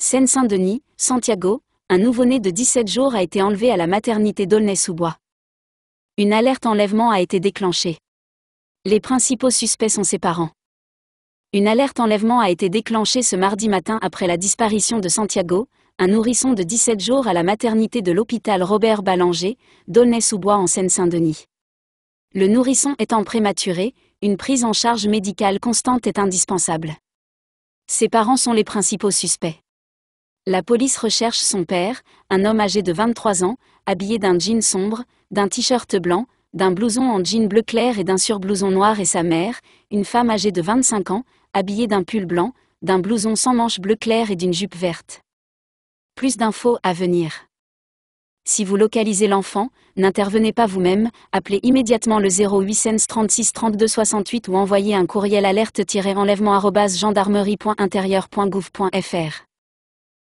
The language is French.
Seine-Saint-Denis, Santiago, un nouveau-né de 17 jours a été enlevé à la maternité d'Aulnay-sous-Bois. Une alerte enlèvement a été déclenchée. Les principaux suspects sont ses parents. Une alerte enlèvement a été déclenchée ce mardi matin après la disparition de Santiago, un nourrisson de 17 jours à la maternité de l'hôpital Robert Ballanger, d'Aulnay-sous-Bois en Seine-Saint-Denis. Le nourrisson étant prématuré, une prise en charge médicale constante est indispensable. Ses parents sont les principaux suspects. La police recherche son père, un homme âgé de 23 ans, habillé d'un jean sombre, d'un t-shirt blanc, d'un blouson en jean bleu clair et d'un surblouson noir et sa mère, une femme âgée de 25 ans, habillée d'un pull blanc, d'un blouson sans manches bleu clair et d'une jupe verte. Plus d'infos à venir. Si vous localisez l'enfant, n'intervenez pas vous-même, appelez immédiatement le 08 36 32 68 ou envoyez un courriel alerte-enlèvement-gendarmerie.intérieur.gouv.fr.